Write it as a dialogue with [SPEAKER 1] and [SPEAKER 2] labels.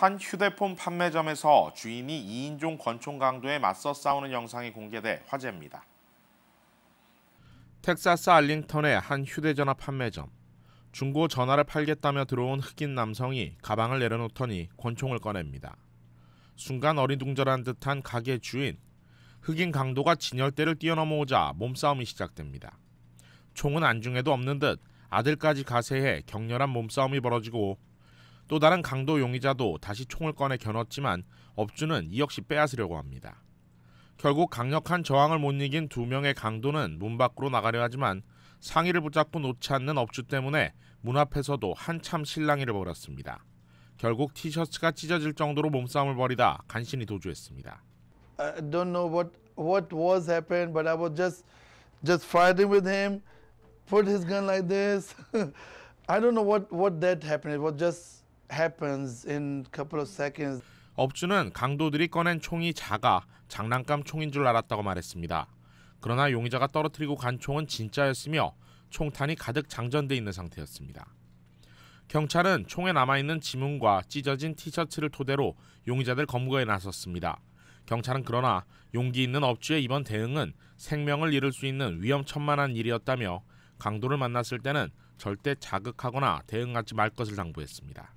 [SPEAKER 1] 한 휴대폰 판매점에서 주인이 2인종 권총 강도에 맞서 싸우는 영상이 공개돼 화제입니다. 텍사스 알링턴의 한 휴대전화 판매점. 중고 전화를 팔겠다며 들어온 흑인 남성이 가방을 내려놓더니 권총을 꺼냅니다. 순간 어리둥절한 듯한 가게 주인. 흑인 강도가 진열대를 뛰어넘어오자 몸싸움이 시작됩니다. 총은 안중에도 없는 듯 아들까지 가세해 격렬한 몸싸움이 벌어지고 또 다른 강도 용의자도 다시 총을 꺼내 겨눴지만 업주는 이 역시 빼앗으려고 합니다. 결국 강력한 저항을 못 이긴 두 명의 강도는 문 밖으로 나가려 하지만 상의를 붙잡고 놓지 않는 업주 때문에 문 앞에서도 한참 실랑이를 벌였습니다. 결국 티셔츠가 찢어질 정도로 몸싸움을 벌이다 간신히 도주했습니다.
[SPEAKER 2] I don't know what what was happened, but I was just just fighting with him, put his gun like this. I don't know what what that happened. It was just happens in couple of seconds.
[SPEAKER 1] 업주는 강도들이 꺼낸 총이 작아 장난감 총인 줄 알았다고 말했습니다. 그러나 용의자가 떨어뜨리고 간 총은 진짜였으며 총탄이 가득 장전돼 있는 상태였습니다. 경찰은 총에 남아있는 지문과 찢어진 티셔츠를 토대로 용의자들 검거에 나섰습니다. 경찰은 그러나 용기 있는 업주의 이번 대응은 생명을 잃을 수 있는 위험천만한 일이었다며 강도를 만났을 때는 절대 자극하거나 대응하지 말 것을 당부했습니다.